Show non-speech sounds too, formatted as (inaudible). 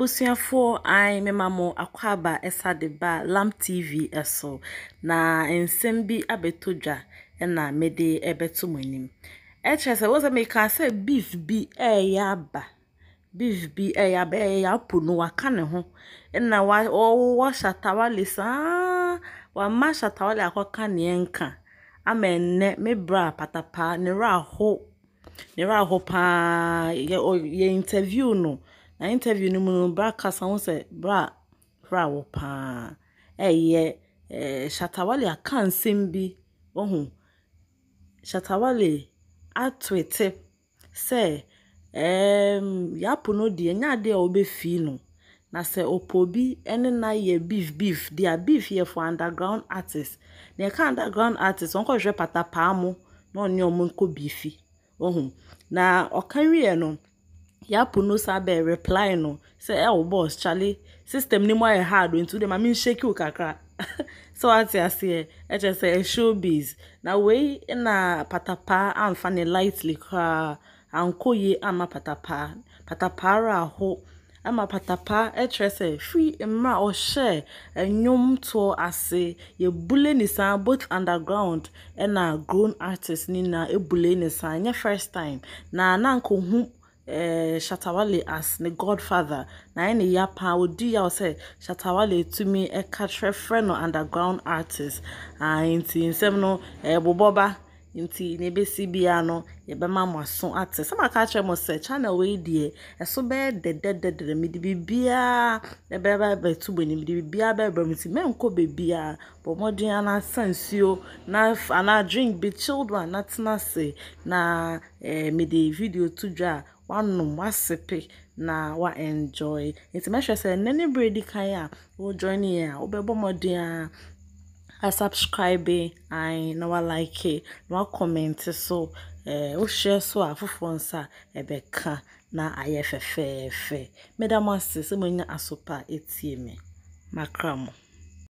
abusuafoɔ an mema mo akwaaba ɛsa de ba lam tv ɛso na nsɛm bi abɛtɔ dwa ɛna mede ɛbɛto mo anim ɛkyerɛ sɛ wɔsɛ meka sɛ beef bi ɛɛyɛ aba beef bi ɛyɛ aba ɛyɛ apo no waka ne ho ɛna wɔwɔ shatawale saa wama shatawale akɔka neɛ nka ama ɛnɛ me bra patapaa ne ra aho ne ra aho paa yɛ yɛ interview no. na interview no mu no bra kasa ho sɛ bra bra wɔ paa ɛyɛ eh, shatawale aka nsɛm bi ɔho shatawale atwete sɛ ɛɛm yapo no deɛ nyɛ adeɛ a ɔbɛfi no na sɛ ɔpɔ bi ne na yɛ beef beef dia beef yɛ for underground artist na yɛka underground artist ɔnkɔhwɛ patapaa mu na ɔne ɔmo nkɔ beefi ɔho na ɔka wie no. yapu no sabe reply no say eh oh, boss Charlie system ni mo e hard into them I mean shake you kakra (laughs) so ati ase e che say e showbiz na wee na patapa amfani ne lightly anko ankoye ama patapa patapara ahụ ama patapa ɛkyerɛ sɛ fi mmerɛ a ɔhyɛ nnwomtoɔ ase ya ebule saa both underground e na grown artist ne ebule ɛbule ne saa first time na na nkɔhu eh, shatawale as ne godfather na ɛyɛ ne ya paa odi ya sɛ shatawale etumi ɛka kyerɛfrɛ no underground artist ah nti nsɛm no ɛbobɔ eh, ba nti na ebesi bia no yɛbɛma mo aso ate sɛ maka kyerɛ mo sɛ channel wei deɛ ɛso e bɛyɛ dɛdɛdɛdɛ mede biribiaa ɛbɛba bɛtu bɔ anim de biribiaa bɛbrɛ mu nti mɛnkɔ baabiaa bɔ mmɔden anasa nsuo na anaa drink bi chilled one na tena ase na eh, mede video to dwa a woanom woasepe na woaenjoy nti mɛhwɛ sɛ nnɛ ne berɛ di kan a wojoine yɛ a wobɛbɔ mmɔden a asubscribe ae na laike na woakɔmmɛnte so eh, wohwɛ so a afoforɔ nsa ɛbɛka na ayɛ fɛfɛɛfɛ meda mo ase sɛ moanya asopa a ɛtie me makra mo